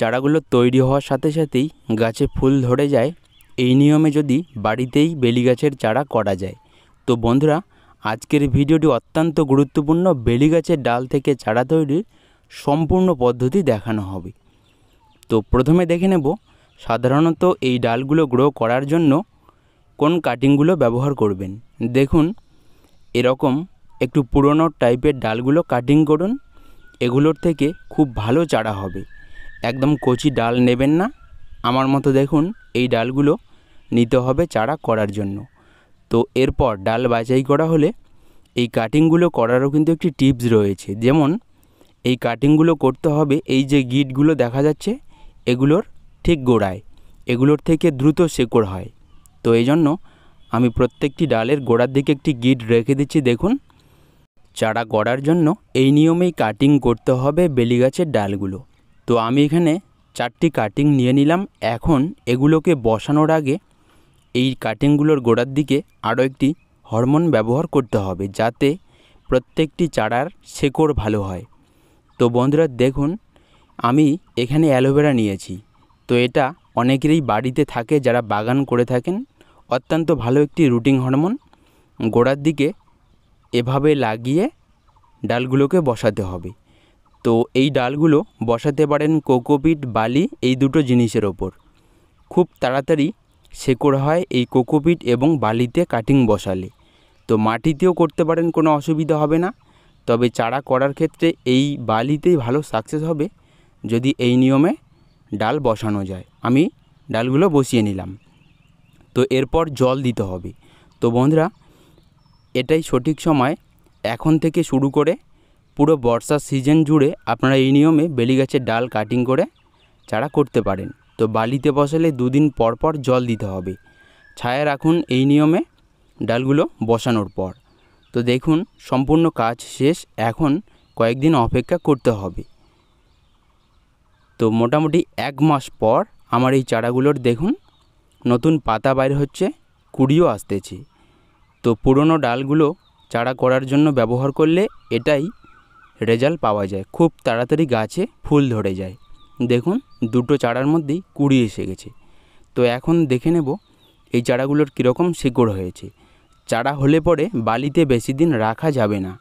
চারাগুলো তৈরি হওয়ার সাথে সাথেই গাছে ফুল ধরে যায় এই নিয়মে যদি বাড়িতেই বেলি গাছের চারা করা যায় তো বন্ধুরা আজকের ভিডিওটি অত্যন্ত গুরুত্বপূর্ণ বেলি গাছের ডাল থেকে চারা তৈরির সম্পূর্ণ পদ্ধতি দেখানো হবে তো প্রথমে দেখে নেব সাধারণত এই ডালগুলো গ্রো করার জন্য কোন কাটিংগুলো ব্যবহার করবেন দেখুন এরকম একটু পুরনো টাইপের ডালগুলো কাটিং করুন এগুলোর থেকে খুব ভালো চারা হবে একদম কচি ডাল নেবেন না আমার মতো দেখুন এই ডালগুলো নিতে হবে চারা করার জন্য তো এরপর ডাল বাছাই করা হলে এই কাটিংগুলো করারও কিন্তু একটি টিপস রয়েছে যেমন এই কাটিংগুলো করতে হবে এই যে গিটগুলো দেখা যাচ্ছে এগুলোর ঠিক গোড়ায় এগুলোর থেকে দ্রুত শেকড় হয় তো এই জন্য আমি প্রত্যেকটি ডালের গোড়ার দিকে একটি গিট রেখে দিচ্ছি দেখুন চারা গড়ার জন্য এই নিয়মেই কাটিং করতে হবে বেলি গাছের ডালগুলো তো আমি এখানে চারটি কাটিং নিয়ে নিলাম এখন এগুলোকে বসানোর আগে এই কাটিংগুলোর গোড়ার দিকে আরও একটি হরমোন ব্যবহার করতে হবে যাতে প্রত্যেকটি চারার শেকড় ভালো হয় তো বন্ধুরা দেখুন আমি এখানে অ্যালোভেরা নিয়েছি তো এটা অনেকেরই বাড়িতে থাকে যারা বাগান করে থাকেন অত্যন্ত ভালো একটি রুটিং হরমোন গোড়ার দিকে এভাবে লাগিয়ে ডালগুলোকে বসাতে হবে তো এই ডালগুলো বসাতে পারেন কোকোপিট বালি এই দুটো জিনিসের ওপর খুব তাড়াতাড়ি শেকড় হয় এই কোকোপিট এবং বালিতে কাটিং বসালে তো মাটিতেও করতে পারেন কোনো অসুবিধা হবে না তবে চারা করার ক্ষেত্রে এই বালিতেই ভালো সাকসেস হবে যদি এই নিয়মে ডাল বসানো যায় আমি ডালগুলো বসিয়ে নিলাম তো এরপর জল দিতে হবে তো বন্ধুরা এটাই সঠিক সময় এখন থেকে শুরু করে পুরো বর্ষার সিজন জুড়ে আপনারা এই নিয়মে বেলি গাছের ডাল কাটিং করে চারা করতে পারেন তো বালিতে বসালে দুদিন পর পর জল দিতে হবে ছায়া রাখুন এই নিয়মে ডালগুলো বসানোর পর তো দেখুন সম্পূর্ণ কাজ শেষ এখন কয়েকদিন অপেক্ষা করতে হবে তো মোটামুটি এক মাস পর আমার এই চারাগুলোর দেখুন নতুন পাতা বাইর হচ্ছে কুড়িও আসতেছে তো পুরনো ডালগুলো চারা করার জন্য ব্যবহার করলে এটাই রেজাল্ট পাওয়া যায় খুব তাড়াতাড়ি গাছে ফুল ধরে যায় দেখুন দুটো চারার মধ্যেই কুড়ি এসে গেছে তো এখন দেখে নেব এই চারাগুলোর কীরকম শিকড় হয়েছে চারা হলে পরে বালিতে বেশি দিন রাখা যাবে না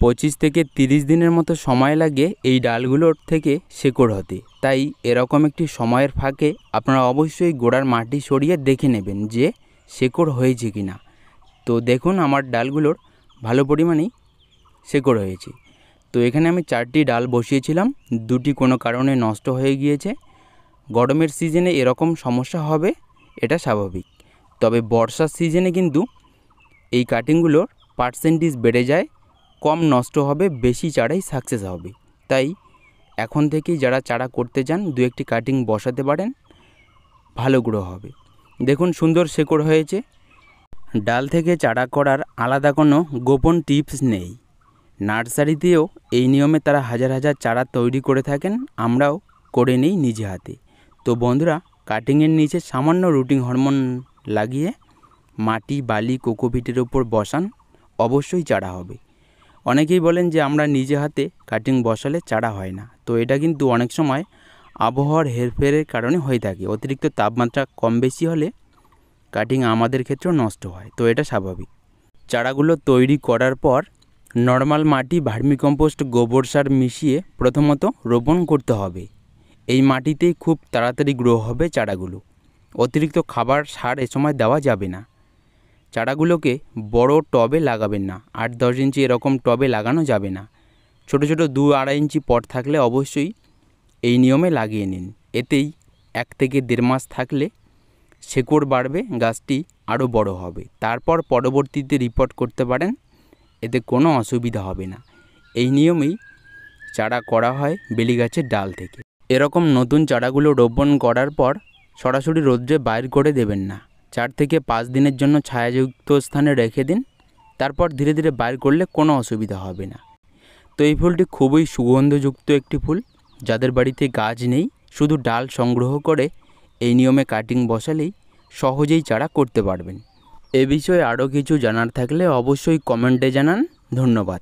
পঁচিশ থেকে তিরিশ দিনের মতো সময় লাগে এই ডালগুলোর থেকে শেকড় হতে তাই এরকম একটি সময়ের ফাঁকে আপনারা অবশ্যই গোড়ার মাটি সরিয়ে দেখে নেবেন যে শেকড় হয়েছে কি না তো দেখুন আমার ডালগুলোর ভালো পরিমাণেই শেকড় হয়েছে তো এখানে আমি চারটি ডাল বসিয়েছিলাম দুটি কোনো কারণে নষ্ট হয়ে গিয়েছে গরমের সিজনে এরকম সমস্যা হবে এটা স্বাভাবিক তবে বর্ষার সিজনে কিন্তু এই কাটিংগুলোর পার্সেন্টেজ বেড়ে যায় কম নষ্ট হবে বেশি চারাই সাকসেস হবে তাই এখন থেকেই যারা চারা করতে চান দু একটি কাটিং বসাতে পারেন ভালো গ্রো হবে দেখুন সুন্দর শেকড় হয়েছে ডাল থেকে চারা করার আলাদা কোনো গোপন টিপস নেই নার্সারিতেও এই নিয়মে তারা হাজার হাজার চারা তৈরি করে থাকেন আমরাও করে নিই নিজে হাতে তো বন্ধুরা কাটিংয়ের নিচে সামান্য রুটিং হরমোন লাগিয়ে মাটি বালি কোকোভিটের ওপর বসান অবশ্যই চারা হবে অনেকেই বলেন যে আমরা নিজে হাতে কাটিং বসালে চারা হয় না তো এটা কিন্তু অনেক সময় আবহাওয়ার হেরফেরের কারণে হয়ে থাকে অতিরিক্ত তাপমাত্রা কম বেশি হলে কাটিং আমাদের ক্ষেত্রেও নষ্ট হয় তো এটা স্বাভাবিক চারাগুলো তৈরি করার পর নর্মাল মাটি ভার্মিকম্পোস্ট গোবর সার মিশিয়ে প্রথমত রোপণ করতে হবে এই মাটিতেই খুব তাড়াতাড়ি গ্রো হবে চারাগুলো অতিরিক্ত খাবার সার এ সময় দেওয়া যাবে না চারাগুলোকে বড় টবে লাগাবেন না আট দশ ইঞ্চি এরকম টবে লাগানো যাবে না ছোট ছোট দু আড়াই ইঞ্চি পট থাকলে অবশ্যই এই নিয়মে লাগিয়ে নিন এতেই এক থেকে দেড় মাস থাকলে শেকড় বাড়বে গাছটি আরও বড় হবে তারপর পরবর্তীতে রিপোর্ট করতে পারেন এতে কোনো অসুবিধা হবে না এই নিয়মেই চারা করা হয় বেলি গাছের ডাল থেকে এরকম নতুন চারাগুলো রোপণ করার পর সরাসরি রোদ্রে বাইর করে দেবেন না চার থেকে পাঁচ দিনের জন্য ছায়াযুক্ত স্থানে রেখে দিন তারপর ধীরে ধীরে বাইর করলে কোনো অসুবিধা হবে না তো এই ফুলটি খুবই সুগন্ধযুক্ত একটি ফুল যাদের বাড়িতে গাছ নেই শুধু ডাল সংগ্রহ করে এই নিয়মে কাটিং বসালেই সহজেই চারা করতে পারবেন এ বিষয়ে আরও কিছু জানার থাকলে অবশ্যই কমেন্টে জানান ধন্যবাদ